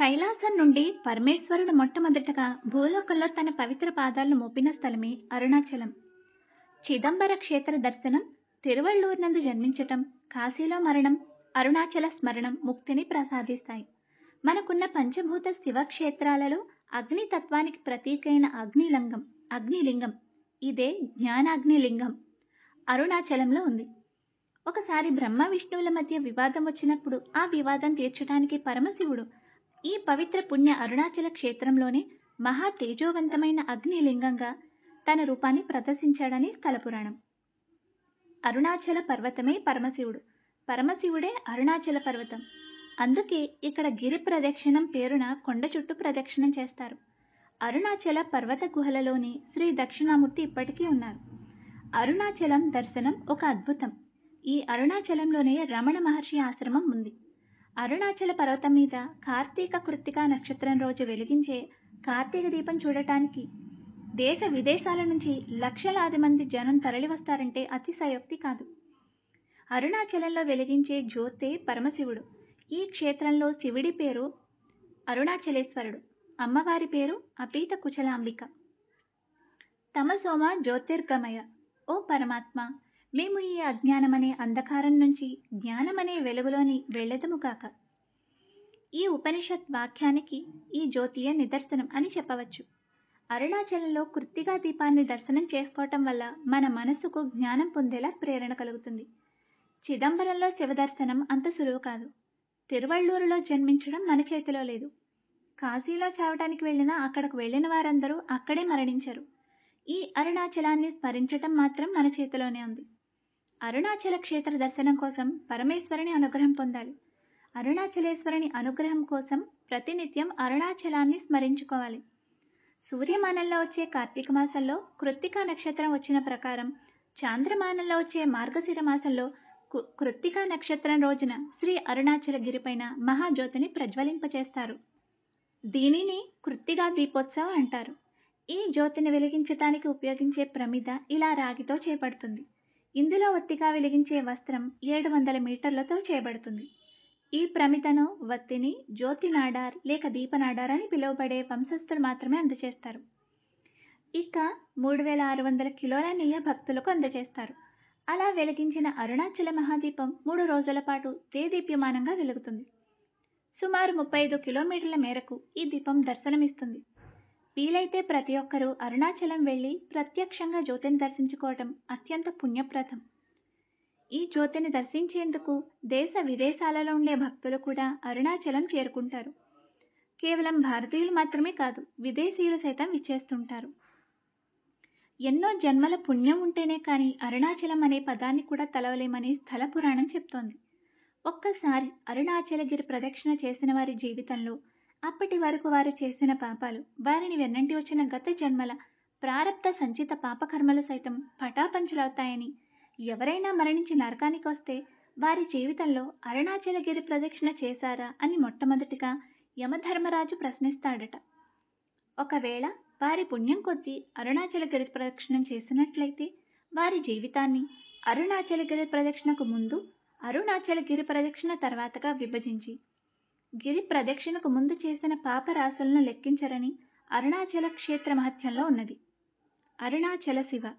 కైలాసం నుండి పరమేశ్వరుడు మొట్టమొదటగా భూలోకంలో తన పవిత్ర పాదాలను మోపిన స్థలమే అరుణాచలం చిదంబర క్షేత్ర దర్శనం తిరువళ్ళూరు నందు జన్మించటం కాశీలో మరణం అరుణాచల స్మరణం ముక్తిని ప్రసాదిస్తాయి మనకున్న పంచభూత శివక్షేత్రాలలో అగ్నితత్వానికి ప్రతీకైన అగ్నిలింగం అగ్నిలింగం ఇదే జ్ఞానాగ్నిలింగం అరుణాచలంలో ఉంది ఒకసారి బ్రహ్మ విష్ణువుల మధ్య వివాదం వచ్చినప్పుడు ఆ వివాదం తీర్చడానికి పరమశివుడు ఈ పవిత్ర పుణ్య అరుణాచల క్షేత్రంలోనే మహా తేజోవంతమైన అగ్నిలింగంగా తన రూపాన్ని ప్రదర్శించాడని స్థలపురాణం అరుణాచల పర్వతమే పరమశివుడు పరమశివుడే అరుణాచల పర్వతం అందుకే ఇక్కడ గిరి ప్రదక్షిణం పేరున కొండ చుట్టూ ప్రదక్షిణం చేస్తారు అరుణాచల పర్వత గుహలలోని శ్రీ దక్షిణామూర్తి ఇప్పటికీ ఉన్నారు అరుణాచలం దర్శనం ఒక అద్భుతం ఈ అరుణాచలంలోనే రమణ మహర్షి ఆశ్రమం ఉంది అరుణాచల పర్వతం మీద కార్తీక కృత్తిక నక్షత్రం రోజు వెలిగించే కార్తీక దీపం చూడటానికి దేశ విదేశాల నుంచి లక్షలాది మంది జనం తరలి అతి అతిశయోక్తి కాదు అరుణాచలంలో వెలిగించే జ్యోతే పరమశివుడు ఈ క్షేత్రంలో శివుడి పేరు అరుణాచలేశ్వరుడు అమ్మవారి పేరు అపీత కుశలాంబిక తమసోమ జ్యోతిర్గమయ ఓ పరమాత్మ మేము ఈ అజ్ఞానమనే అంధకారం నుంచి జ్ఞానమనే వెలుగులోని వెళ్ళదము కాక ఈ ఉపనిషత్ వాక్యానికి ఈ జ్యోతియ నిదర్శనం అని చెప్పవచ్చు అరుణాచలంలో కృత్తిగా దీపాన్ని దర్శనం చేసుకోవటం వల్ల మన మనసుకు జ్ఞానం పొందేలా ప్రేరణ కలుగుతుంది చిదంబరంలో శివదర్శనం అంత సులువు కాదు తిరువళ్ళూరులో జన్మించడం మన చేతిలో లేదు కాశీలో చావటానికి వెళ్ళినా అక్కడకు వెళ్ళిన వారందరూ అక్కడే మరణించారు ఈ అరుణాచలాన్ని స్మరించటం మాత్రం మన చేతిలోనే ఉంది అరుణాచల క్షేత్ర దర్శనం కోసం పరమేశ్వరుని అనుగ్రహం పొందాలి అరుణాచలేశ్వరుని అనుగ్రహం కోసం ప్రతినిత్యం అరుణాచలాన్ని స్మరించుకోవాలి సూర్యమానంలో వచ్చే కార్తీక మాసంలో కృత్తికా నక్షత్రం వచ్చిన ప్రకారం చాంద్రమానంలో వచ్చే మార్గశిర మాసంలో కృత్తికా నక్షత్రం రోజున శ్రీ అరుణాచల గిరిపైన మహాజ్యోతిని ప్రజ్వలింపచేస్తారు దీనిని కృత్తిగా దీపోత్సవం అంటారు ఈ జ్యోతిని వెలిగించటానికి ఉపయోగించే ప్రమిద ఇలా రాగితో చేపడుతుంది ఇందులో ఒత్తిగా వెలిగించే వస్త్రం ఏడు వందల మీటర్లతో చేయబడుతుంది ఈ ప్రమితను వత్తిని జ్యోతి నాడార్ లేక దీపనాడార్ అని పిలువబడే వంశస్థులు మాత్రమే అందజేస్తారు ఇక మూడు వేల ఆరు వందల కిలోల నెయ్య భక్తులకు అందజేస్తారు అలా వెలిగించిన అరుణాచల మహాదీపం మూడు రోజుల పాటు దేదీప్యమానంగా వెలుగుతుంది సుమారు ముప్పై ఐదు కిలోమీటర్ల మేరకు ఈ దీపం దర్శనమిస్తుంది వీలైతే ప్రతి ఒక్కరూ అరుణాచలం వెళ్ళి ప్రత్యక్షంగా జ్యోతిని దర్శించుకోవడం అత్యంత పుణ్యప్రదం ఈ జ్యోతిని దర్శించేందుకు దేశ విదేశాలలో ఉండే భక్తులు కూడా అరుణాచలం చేరుకుంటారు కేవలం భారతీయులు మాత్రమే కాదు విదేశీయులు సైతం విచ్చేస్తుంటారు ఎన్నో జన్మల పుణ్యం ఉంటేనే కానీ అరుణాచలం అనే పదాన్ని కూడా తలవలేమని స్థల పురాణం చెప్తోంది ఒక్కసారి అరుణాచలగిరి ప్రదక్షిణ చేసిన వారి జీవితంలో అప్పటి వరకు వారు చేసిన పాపాలు వారిని వెన్నంటి వచ్చిన గత జన్మల ప్రారబ్ధ సంచిత పాపకర్మలు సైతం పటాపంచులవుతాయని ఎవరైనా మరణించి నరకానికి వస్తే వారి జీవితంలో అరుణాచలగిరి ప్రదక్షిణ చేశారా అని మొట్టమొదటిగా యమధర్మరాజు ప్రశ్నిస్తాడట ఒకవేళ వారి పుణ్యం కొద్దీ అరుణాచలగిరి ప్రదక్షిణం చేసినట్లయితే వారి జీవితాన్ని అరుణాచలగిరి ప్రదక్షిణకు ముందు అరుణాచలగిరి ప్రదక్షిణ తర్వాతగా విభజించి గిరి ప్రదక్షిణకు ముందు చేసిన పాపరాశులను లెక్కించరని అరుణాచల క్షేత్ర మహత్యంలో ఉన్నది అరుణాచల శివ